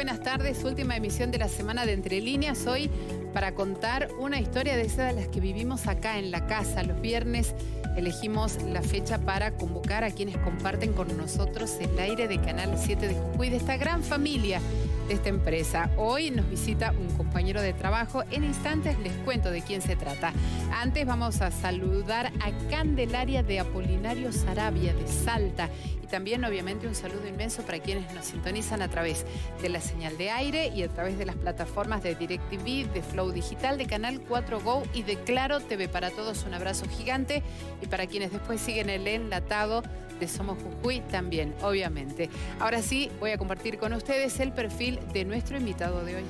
buenas tardes. Última emisión de la semana de Entre Líneas. Hoy para contar una historia de esas de las que vivimos acá en la casa. Los viernes elegimos la fecha para convocar a quienes comparten con nosotros el aire de Canal 7 de Jujuy, de esta gran familia de esta empresa. Hoy nos visita un compañero de trabajo. En instantes les cuento de quién se trata. Antes vamos a saludar a Candelaria de Apolinario Sarabia de Salta también obviamente un saludo inmenso para quienes nos sintonizan a través de la señal de aire y a través de las plataformas de DirecTV, de Flow Digital, de Canal 4 Go y de Claro TV. Para todos un abrazo gigante y para quienes después siguen el enlatado de Somos Jujuy también, obviamente. Ahora sí, voy a compartir con ustedes el perfil de nuestro invitado de hoy.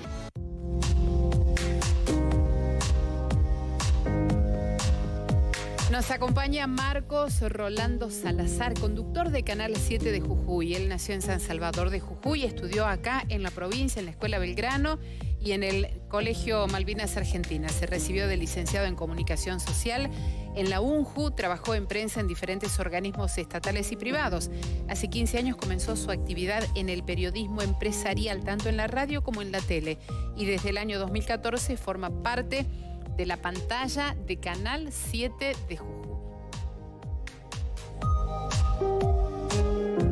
Nos acompaña Marcos Rolando Salazar, conductor de Canal 7 de Jujuy. Él nació en San Salvador de Jujuy, estudió acá en la provincia, en la Escuela Belgrano y en el Colegio Malvinas Argentina. Se recibió de licenciado en Comunicación Social en la UNJU, trabajó en prensa en diferentes organismos estatales y privados. Hace 15 años comenzó su actividad en el periodismo empresarial, tanto en la radio como en la tele. Y desde el año 2014 forma parte de de la pantalla de Canal 7 de Jujuy.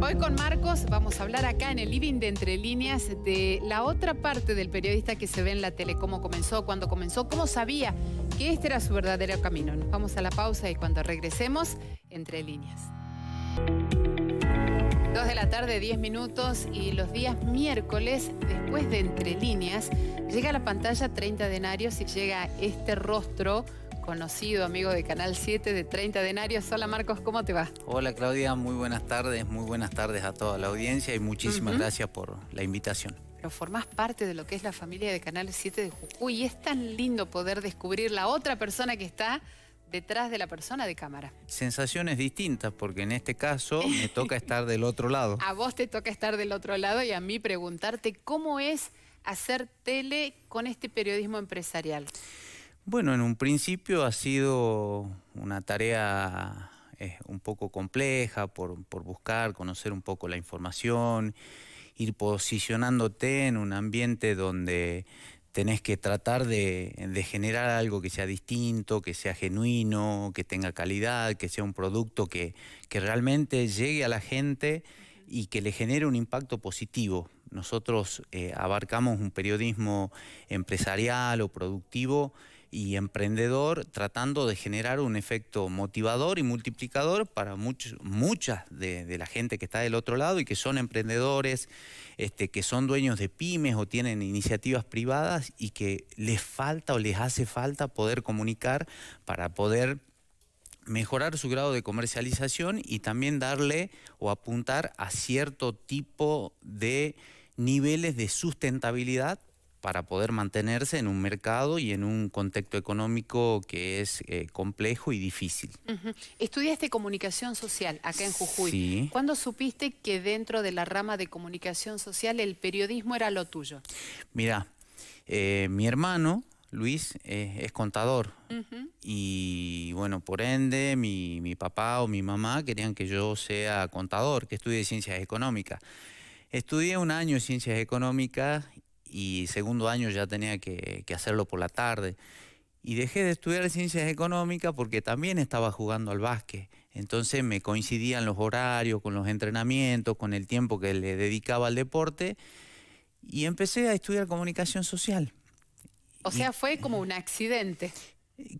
Hoy con Marcos vamos a hablar acá en el living de Entre Líneas de la otra parte del periodista que se ve en la tele, cómo comenzó, cuándo comenzó, cómo sabía que este era su verdadero camino. Nos vamos a la pausa y cuando regresemos, Entre Líneas. 2 de la tarde, 10 minutos y los días miércoles, después de Entre Líneas, llega a la pantalla 30 denarios y llega este rostro conocido amigo de Canal 7 de 30 denarios. Hola Marcos, ¿cómo te va? Hola Claudia, muy buenas tardes, muy buenas tardes a toda la audiencia y muchísimas gracias por la invitación. Pero formás parte de lo que es la familia de Canal 7 de Jujuy y es tan lindo poder descubrir la otra persona que está detrás de la persona de cámara. Sensaciones distintas, porque en este caso me toca estar del otro lado. A vos te toca estar del otro lado y a mí preguntarte cómo es hacer tele con este periodismo empresarial. Bueno, en un principio ha sido una tarea eh, un poco compleja por, por buscar, conocer un poco la información, ir posicionándote en un ambiente donde tenés que tratar de, generar algo que sea distinto, que sea genuino, que tenga calidad, que sea un producto que, realmente llegue a la gente y que le genere un impacto positivo. Nosotros eh, abarcamos un periodismo empresarial o productivo y emprendedor, tratando de generar un efecto motivador y multiplicador para muchas de, la gente que está del otro lado y que son emprendedores, este, que son dueños de pymes o tienen iniciativas privadas y que les falta o les hace falta poder comunicar para poder mejorar su grado de comercialización y también darle o apuntar a cierto tipo de niveles de sustentabilidad para poder mantenerse en un mercado y en un contexto económico que es eh, complejo y difícil. Estudiaste comunicación social acá en Jujuy. ¿Cuándo supiste que dentro de la rama de comunicación social el periodismo era lo tuyo? Mira, eh, mi hermano, Luis eh, es contador y bueno, por ende mi, mi, papá o mi mamá querían que yo sea contador, que estudie ciencias económicas. Estudié un año ciencias económicas y segundo año ya tenía que, hacerlo por la tarde. Y dejé de estudiar ciencias económicas porque también estaba jugando al básquet. Entonces me coincidían los horarios, con los entrenamientos, con el tiempo que le dedicaba al deporte. Y empecé a estudiar comunicación social. O sea, fue como un accidente.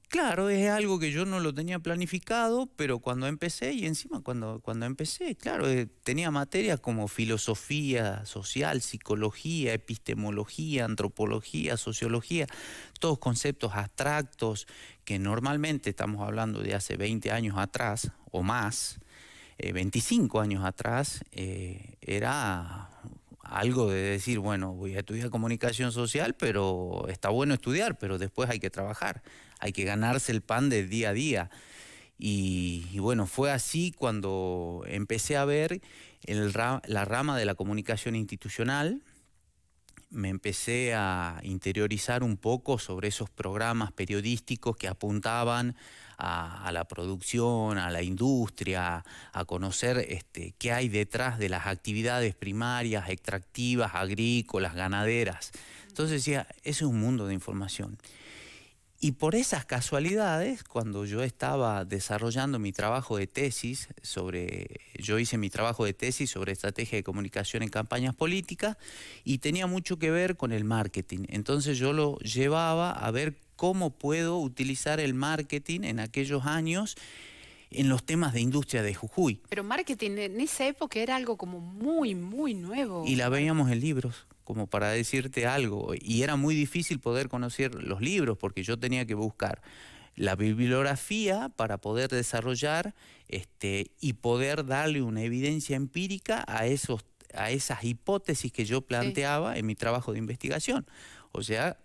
Claro, es algo que yo no lo tenía planificado, pero cuando empecé, y encima cuando, empecé, claro, eh, tenía materias como filosofía social, psicología, epistemología, antropología, sociología, todos conceptos abstractos que normalmente estamos hablando de hace 20 años atrás o más, 25 eh, años atrás, eh, era algo de decir, bueno, voy a estudiar comunicación social, pero está bueno estudiar, pero después hay que trabajar hay que ganarse el pan de día a día. Y, bueno, fue así cuando empecé a ver la rama de la comunicación institucional. Me empecé a interiorizar un poco sobre esos programas periodísticos que apuntaban a, la producción, a la industria, a conocer este, qué hay detrás de las actividades primarias, extractivas, agrícolas, ganaderas. Entonces decía, ese es un mundo de información. Y por esas casualidades, cuando yo estaba desarrollando mi trabajo de tesis sobre, yo hice mi trabajo de tesis sobre estrategia de comunicación en campañas políticas y tenía mucho que ver con el marketing. Entonces yo lo llevaba a ver cómo puedo utilizar el marketing en aquellos años en los temas de industria de Jujuy. Pero marketing en esa época era algo como muy, muy nuevo. Y la veíamos en libros como para decirte algo. Y era muy difícil poder conocer los libros porque yo tenía que buscar la bibliografía para poder desarrollar este, y poder darle una evidencia empírica a, esos, a esas hipótesis que yo planteaba en mi trabajo de investigación. O sea,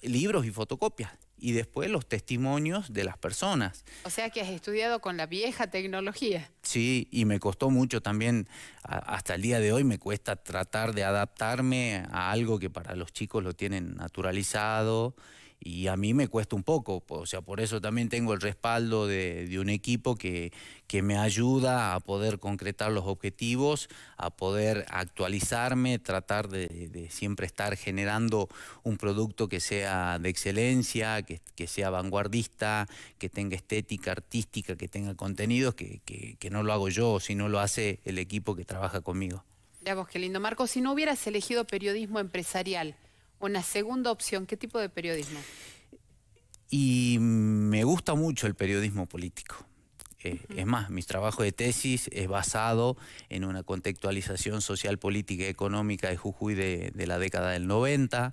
libros y fotocopias y después los testimonios de las personas. O sea que has estudiado con la vieja tecnología. Sí, y me costó mucho también, hasta el día de hoy me cuesta tratar de adaptarme a algo que para los chicos lo tienen naturalizado y a mí me cuesta un poco, o sea, por eso también tengo el respaldo de, un equipo que, que, me ayuda a poder concretar los objetivos, a poder actualizarme, tratar de, siempre estar generando un producto que sea de excelencia, que, sea vanguardista, que tenga estética artística, que tenga contenidos, que, no lo hago yo, sino lo hace el equipo que trabaja conmigo. vos qué lindo. Marco, si no hubieras elegido periodismo empresarial, una segunda opción, ¿qué tipo de periodismo? Y me gusta mucho el periodismo político. Eh, es más, mi trabajo de tesis es basado en una contextualización social, política y económica de Jujuy de, la década del 90.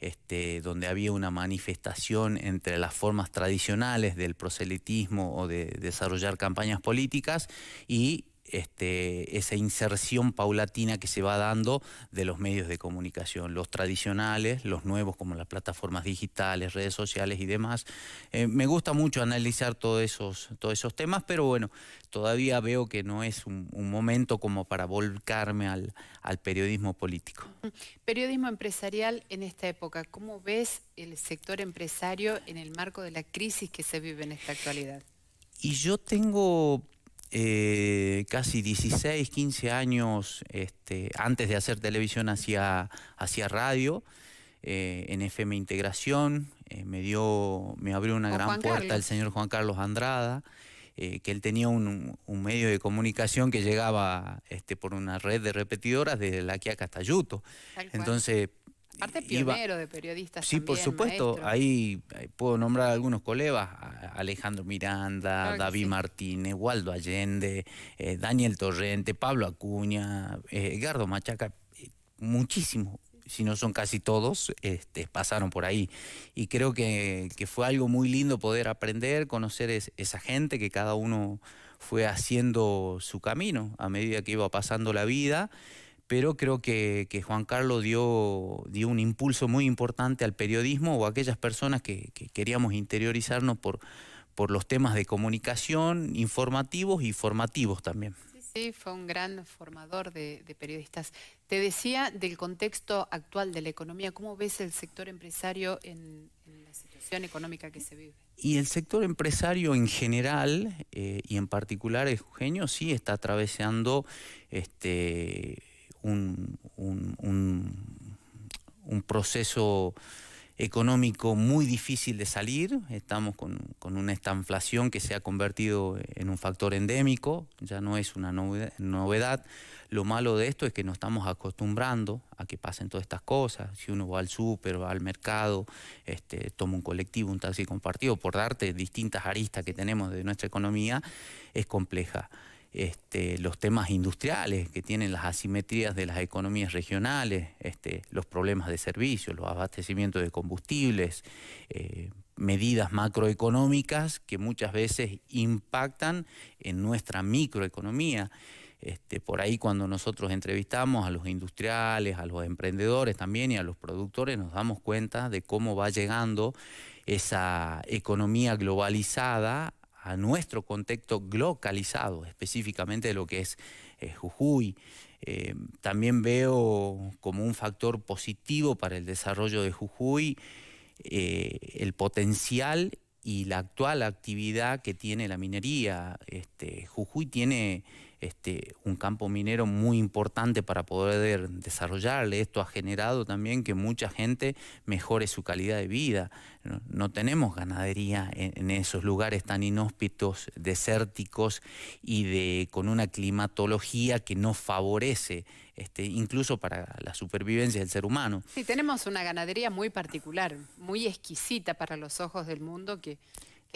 Este, donde había una manifestación entre las formas tradicionales del proselitismo o de desarrollar campañas políticas y este, esa inserción paulatina que se va dando de los medios de comunicación, los tradicionales, los nuevos como las plataformas digitales, redes sociales y demás. Eh, me gusta mucho analizar todos esos, todos esos temas, pero bueno, todavía veo que no es un, momento como para volcarme al, al periodismo político. Periodismo empresarial en esta época, ¿cómo ves el sector empresario en el marco de la crisis que se vive en esta actualidad? Y yo tengo eh, casi 16, 15 años este, antes de hacer televisión hacia, radio, eh, en FM Integración, eh, me dio, me abrió una gran puerta el señor Juan Carlos Andrada, que él tenía un, medio de comunicación que llegaba este, por una red de repetidoras desde la que a Castayuto. Entonces Parte pionero de periodistas. Sí, por supuesto. Ahí eh, puedo nombrar algunos colegas: Alejandro Miranda, David Martínez, Waldo Allende, eh, Daniel Torrente, Pablo Acuña, eh, Edgardo Machaca, muchísimos si no son casi todos, este, pasaron por ahí. Y creo que, fue algo muy lindo poder aprender, conocer esa gente, que cada uno fue haciendo su camino a medida que iba pasando la vida pero creo que, Juan Carlos dio, dio, un impulso muy importante al periodismo o a aquellas personas que, queríamos interiorizarnos por, por los temas de comunicación, informativos y formativos también. Sí, fue un gran formador de, periodistas. Te decía del contexto actual de la economía, ¿cómo ves el sector empresario en, la situación económica que se vive? Y el sector empresario en general, eh, y en particular Eugenio, sí está atravesando este, un, proceso económico muy difícil de salir, estamos con, con, una estanflación que se ha convertido en un factor endémico, ya no es una novedad. Lo malo de esto es que nos estamos acostumbrando a que pasen todas estas cosas. Si uno va al súper, va al mercado, este, toma un colectivo, un taxi compartido, por darte distintas aristas que tenemos de nuestra economía, es compleja. Este, los temas industriales que tienen las asimetrías de las economías regionales, este, los problemas de servicios, los abastecimientos de combustibles, eh, medidas macroeconómicas que muchas veces impactan en nuestra microeconomía. Este, por ahí cuando nosotros entrevistamos a los industriales, a los emprendedores también y a los productores, nos damos cuenta de cómo va llegando esa economía globalizada a nuestro contexto localizado, específicamente de lo que es eh, Jujuy. Eh, también veo como un factor positivo para el desarrollo de Jujuy eh, el potencial y la actual actividad que tiene la minería. Este, Jujuy tiene este, un campo minero muy importante para poder desarrollarle. Esto ha generado también que mucha gente mejore su calidad de vida. No, tenemos ganadería en, esos lugares tan inhóspitos, desérticos y de, con una climatología que no favorece este, incluso para la supervivencia del ser humano. Sí, tenemos una ganadería muy particular, muy exquisita para los ojos del mundo que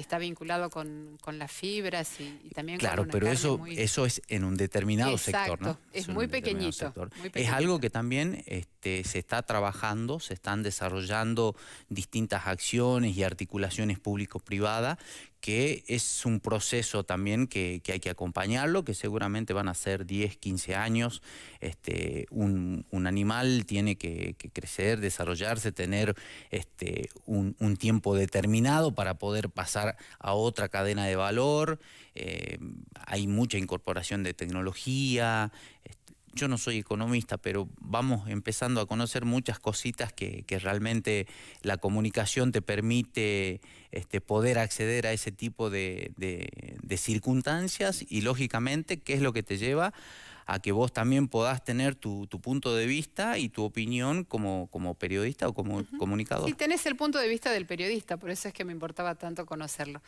está vinculado con, las fibras y, también claro, con pero eso eso es en un determinado sector, ¿no? Es, muy, pequeñito, Es algo que también este, se está trabajando, se están desarrollando distintas acciones y articulaciones público-privada que es un proceso también que, hay que acompañarlo, que seguramente van a ser 10, 15 años. Este, un, animal tiene que, crecer, desarrollarse, tener este, un, tiempo determinado para poder pasar a otra cadena de valor. Eh, hay mucha incorporación de tecnología yo no soy economista, pero vamos empezando a conocer muchas cositas que, realmente la comunicación te permite este, poder acceder a ese tipo de, circunstancias y lógicamente qué es lo que te lleva a que vos también podás tener tu, punto de vista y tu opinión como, periodista o como comunicador. Sí, tenés el punto de vista del periodista, por eso es que me importaba tanto conocerlo.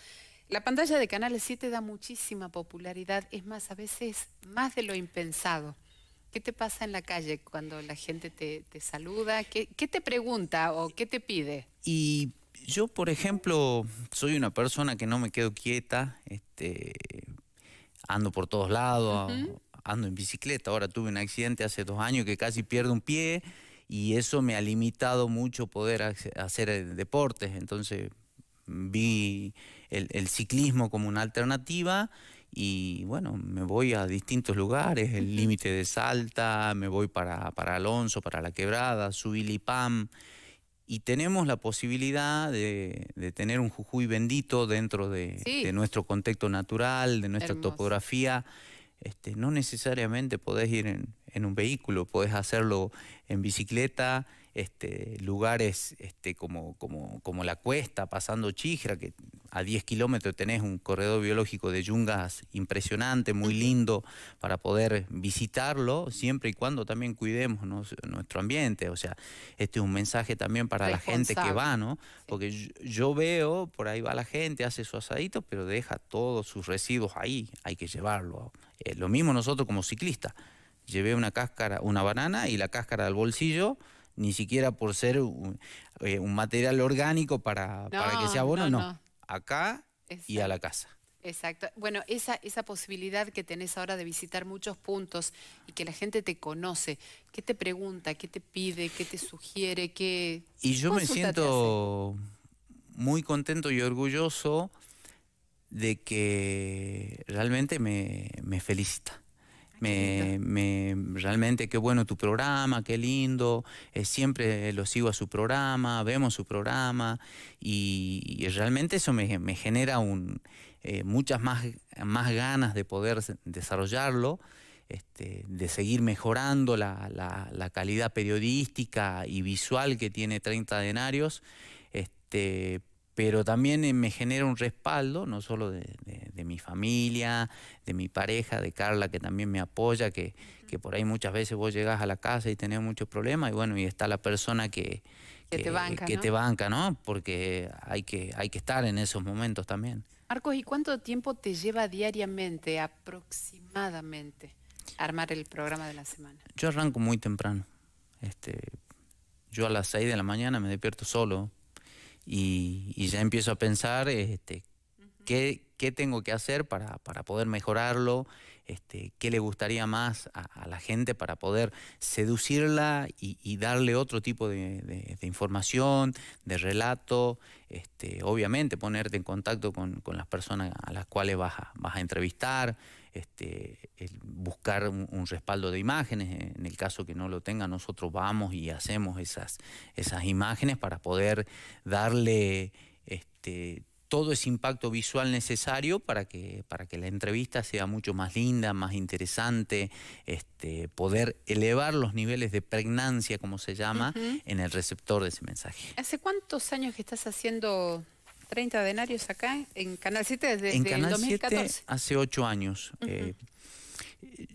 La pantalla de Canal 7 da muchísima popularidad, es más, a veces más de lo impensado. ¿Qué te pasa en la calle cuando la gente te, saluda? ¿Qué, te pregunta o qué te pide? Y yo, por ejemplo, soy una persona que no me quedo quieta, este, ando por todos lados, ando en bicicleta. Ahora tuve un accidente hace dos años que casi pierdo un pie y eso me ha limitado mucho poder hacer eh, deportes. Entonces vi el ciclismo como una alternativa y bueno, me voy a distintos lugares, el límite de Salta, me voy para, para Alonso, para La Quebrada, Subilipam. y tenemos la posibilidad de, de, tener un Jujuy bendito dentro de, nuestro contexto natural, de nuestra topografía. Este, no necesariamente podés ir en, en un vehículo, podés hacerlo en bicicleta, este, lugares este, como, la cuesta, pasando Chijra, que a 10 kilómetros tenés un corredor biológico de yungas impresionante, muy lindo para poder visitarlo, siempre y cuando también cuidemos nuestro ambiente. O sea, este es un mensaje también para la gente que va, ¿no? Porque yo, veo, por ahí va la gente, hace su asadito, pero deja todos sus residuos ahí, hay que llevarlo. Eh, lo mismo nosotros como ciclistas. Llevé una cáscara, una banana y la cáscara al bolsillo, ni siquiera por ser un, eh, material orgánico para, que sea bueno, no. Acá y a la casa. Exacto. Bueno, esa, esa posibilidad que tenés ahora de visitar muchos puntos y que la gente te conoce, ¿qué te pregunta, qué te pide, qué te sugiere, Y yo me siento muy contento y orgulloso de que realmente me felicita. Me, realmente qué bueno tu programa, qué lindo, eh, siempre lo sigo a su programa, vemos su programa y, realmente eso me, genera un, eh, muchas más, más ganas de poder desarrollarlo. Este, de seguir mejorando la, calidad periodística y visual que tiene 30 denarios, este, pero también eh, me genera un respaldo, no solo de, mi familia, de mi pareja, de Carla, que también me apoya, que, por ahí muchas veces vos llegás a la casa y tenés muchos problemas, y bueno, y está la persona que, te, banca, ¿no? te banca, ¿no? Porque hay que, hay que estar en esos momentos también. Marcos, ¿y cuánto tiempo te lleva diariamente, aproximadamente, armar el programa de la semana? Yo arranco muy temprano. Este, yo a las 6 de la mañana me despierto solo y, ya empiezo a pensar este, qué, qué, tengo que hacer para, para poder mejorarlo, este, qué le gustaría más a, la gente para poder seducirla y, darle otro tipo de, información, de relato, este, obviamente ponerte en contacto con, las personas a las cuales vas a, entrevistar, este, buscar un, respaldo de imágenes, eh, en el caso que no lo tenga, nosotros vamos y hacemos esas, esas imágenes para poder darle... Este, todo ese impacto visual necesario para que, para que la entrevista sea mucho más linda, más interesante, este, poder elevar los niveles de pregnancia, como se llama, en el receptor de ese mensaje. ¿Hace cuántos años que estás haciendo 30 denarios acá en Canal 7 desde en Canal 2014? hace 8 años. Eh,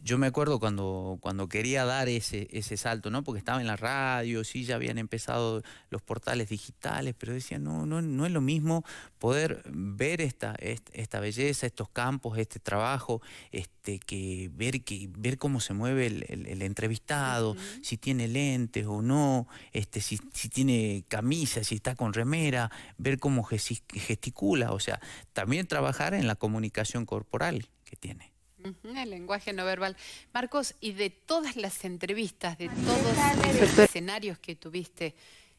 yo me acuerdo cuando, cuando quería dar ese, ese salto, ¿no? Porque estaba en la radio, sí, ya habían empezado los portales digitales, pero decía, no, no, no es lo mismo poder ver esta, esta belleza, estos campos, este trabajo, este, que ver que ver cómo se mueve el, entrevistado, si tiene lentes o no, este, si, si tiene camisa, si está con remera, ver cómo gesticula, o sea, también trabajar en la comunicación corporal que tiene. El lenguaje no verbal. Marcos, y de todas las entrevistas, de todos los escenarios que tuviste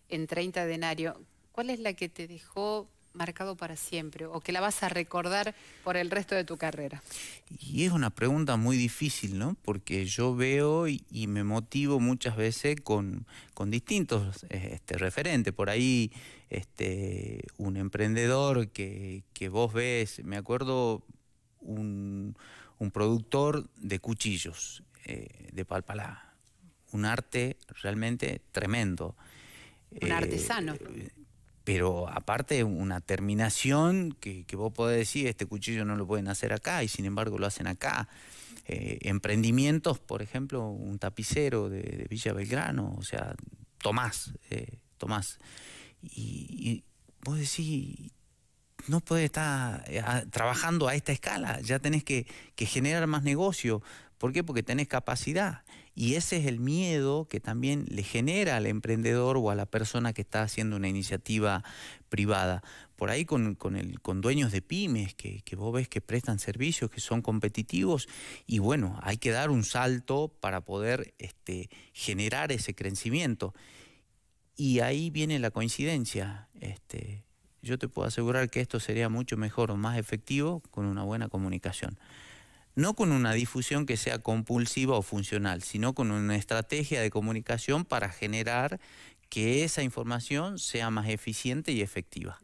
en 30 de enero, ¿cuál es la que te dejó marcado para siempre o que la vas a recordar por el resto de tu carrera? Y es una pregunta muy difícil, ¿no? Porque yo veo y, me motivo muchas veces con, distintos este, referentes. Por ahí, este, un emprendedor que vos ves, me acuerdo un un productor de cuchillos, eh, de palpalá. Un arte realmente tremendo. Un eh, artesano. Pero aparte una terminación que, vos podés decir, este cuchillo no lo pueden hacer acá y sin embargo lo hacen acá. Eh, emprendimientos, por ejemplo, un tapicero de, Villa Belgrano, o sea, Tomás, Tomás. Y, y vos decís, no puede estar eh, trabajando a esta escala, ya tenés que, generar más negocio. ¿Por qué? Porque tenés capacidad. Y ese es el miedo que también le genera al emprendedor o a la persona que está haciendo una iniciativa privada. Por ahí con, el, con dueños de pymes que, vos ves que prestan servicios, que son competitivos. Y bueno, hay que dar un salto para poder este, generar ese crecimiento. Y ahí viene la coincidencia. Este, yo te puedo asegurar que esto sería mucho mejor o más efectivo con una buena comunicación. No con una difusión que sea compulsiva o funcional, sino con una estrategia de comunicación para generar que esa información sea más eficiente y efectiva.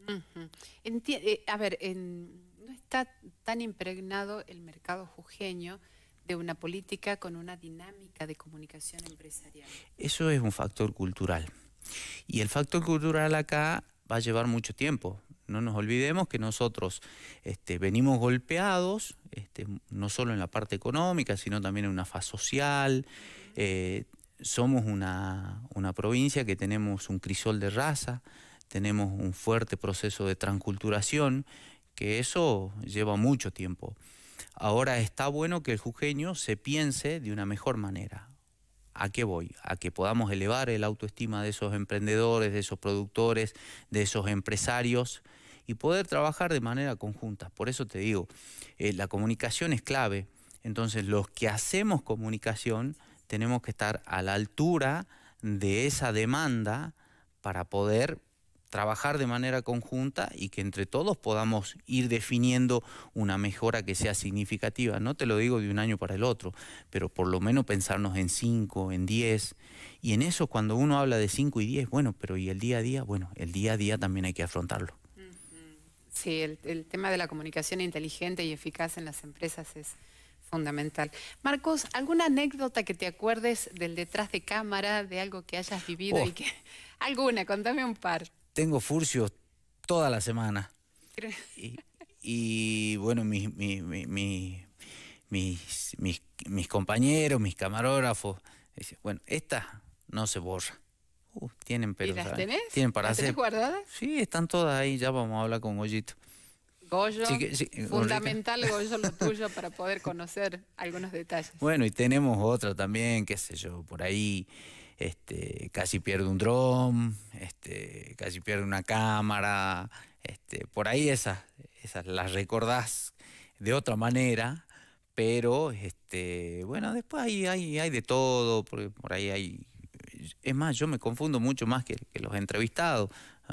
Eh, a ver, no está tan impregnado el mercado jujeño de una política con una dinámica de comunicación empresarial. Eso es un factor cultural. Y el factor cultural acá va a llevar mucho tiempo. No nos olvidemos que nosotros este, venimos golpeados, este, no solo en la parte económica, sino también en una faz social. Eh, somos una, una provincia que tenemos un crisol de raza, tenemos un fuerte proceso de transculturación, que eso lleva mucho tiempo. Ahora está bueno que el jujeño se piense de una mejor manera, ¿A qué voy? A que podamos elevar el autoestima de esos emprendedores, de esos productores, de esos empresarios y poder trabajar de manera conjunta. Por eso te digo, eh, la comunicación es clave. Entonces, los que hacemos comunicación tenemos que estar a la altura de esa demanda para poder trabajar de manera conjunta y que entre todos podamos ir definiendo una mejora que sea significativa. No te lo digo de un año para el otro, pero por lo menos pensarnos en cinco en 10. Y en eso cuando uno habla de cinco y 10, bueno, pero ¿y el día a día? Bueno, el día a día también hay que afrontarlo. Sí, el, tema de la comunicación inteligente y eficaz en las empresas es fundamental. Marcos, ¿alguna anécdota que te acuerdes del detrás de cámara, de algo que hayas vivido y oh. que... Alguna, contame un par tengo furcios toda la semana. Y, bueno, mis, compañeros, mis camarógrafos, bueno, esta no se borra. Uh, tienen pero, ¿Y las tenés? Tienen para hacer. guardadas? Sí, están todas ahí, ya vamos a hablar con Goyito. Goyo, fundamental Goyo lo tuyo para poder conocer algunos detalles. Bueno, y tenemos otra también, qué sé yo, por ahí. Este, casi pierde un dron, este, casi pierde una cámara, este, por ahí esas, esas las recordás de otra manera, pero este, bueno, después hay, hay, de todo, por ahí hay... Es más, yo me confundo mucho más que los entrevistados.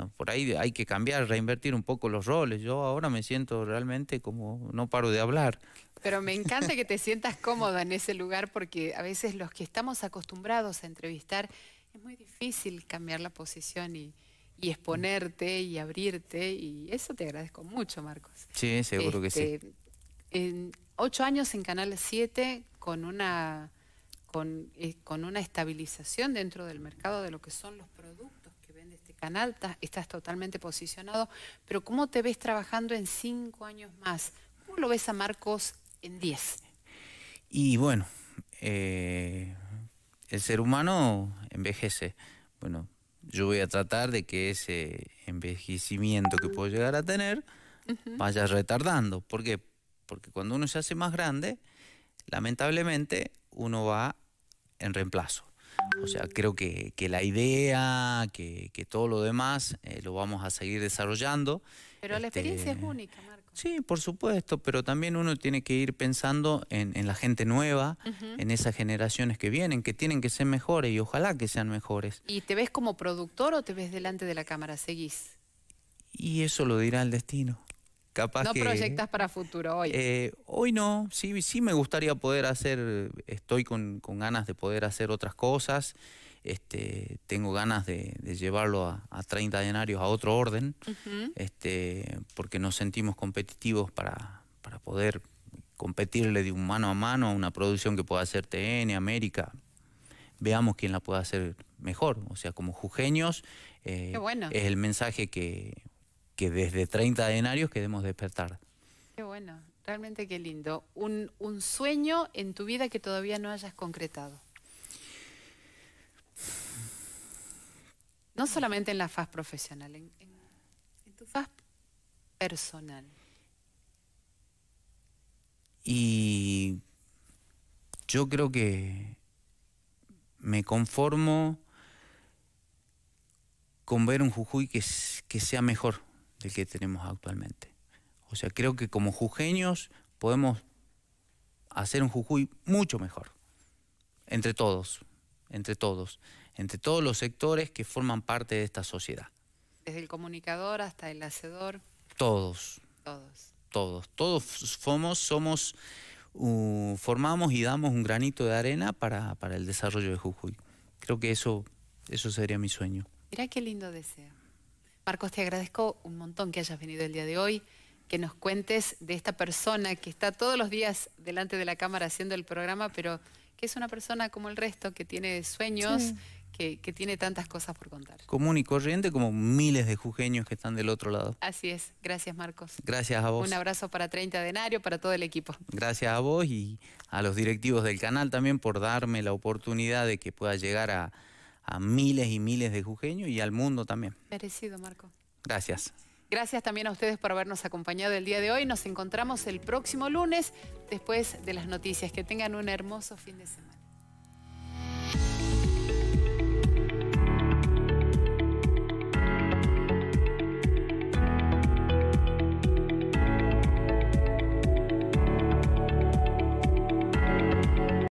Por ahí hay que cambiar, reinvertir un poco los roles. Yo ahora me siento realmente como no paro de hablar. Pero me encanta que te sientas cómoda en ese lugar porque a veces los que estamos acostumbrados a entrevistar es muy difícil cambiar la posición y, exponerte y abrirte y eso te agradezco mucho, Marcos. Sí, seguro que sí. Este, ocho años en Canal 7 con una, con, eh, con una estabilización dentro del mercado de lo que son los productos canal, estás totalmente posicionado, pero ¿cómo te ves trabajando en cinco años más? ¿Cómo lo ves a Marcos en diez? Y bueno, eh, el ser humano envejece. Bueno, yo voy a tratar de que ese envejecimiento que puedo llegar a tener vaya retardando. ¿Por qué? Porque cuando uno se hace más grande, lamentablemente uno va en reemplazo. O sea, creo que, que la idea, que, que, todo lo demás eh, lo vamos a seguir desarrollando. Pero la este, experiencia es única, Marco. Sí, por supuesto, pero también uno tiene que ir pensando en, en la gente nueva, en esas generaciones que vienen, que tienen que ser mejores y ojalá que sean mejores. ¿Y te ves como productor o te ves delante de la cámara? ¿Seguís? Y eso lo dirá el destino no proyectas para futuro hoy. Eh, hoy no, sí, sí me gustaría poder hacer, estoy con, ganas de poder hacer otras cosas. Este, tengo ganas de, llevarlo a, a, 30 denarios a otro orden, este, porque nos sentimos competitivos para, para poder competirle de un mano a mano a una producción que pueda hacer TN, América. Veamos quién la puede hacer mejor. O sea, como jujeños, eh, es el mensaje que que desde 30 denarios queremos despertar. Qué bueno, realmente qué lindo. Un, sueño en tu vida que todavía no hayas concretado. No solamente en la faz profesional, en, tu faz personal. Y yo creo que me conformo con ver un Jujuy que, que sea mejor, del que tenemos actualmente. O sea, creo que como jujeños podemos hacer un Jujuy mucho mejor, entre todos, entre todos, entre todos los sectores que forman parte de esta sociedad. Desde el comunicador hasta el hacedor. Todos. Todos. Todos. Todos somos, somos formamos y damos un granito de arena para, el desarrollo de Jujuy. Creo que eso, eso sería mi sueño. Mirá qué lindo deseo. Marcos, te agradezco un montón que hayas venido el día de hoy, que nos cuentes de esta persona que está todos los días delante de la cámara haciendo el programa, pero que es una persona como el resto, que tiene sueños, que, que, tiene tantas cosas por contar. Común y corriente como miles de jujeños que están del otro lado. Así es. Gracias, Marcos. Gracias a vos. Un abrazo para 30 Denario, para todo el equipo. Gracias a vos y a los directivos del canal también por darme la oportunidad de que pueda llegar a a miles y miles de jujeños y al mundo también. Merecido, Marco. Gracias. Gracias también a ustedes por habernos acompañado el día de hoy. Nos encontramos el próximo lunes después de las noticias. Que tengan un hermoso fin de semana.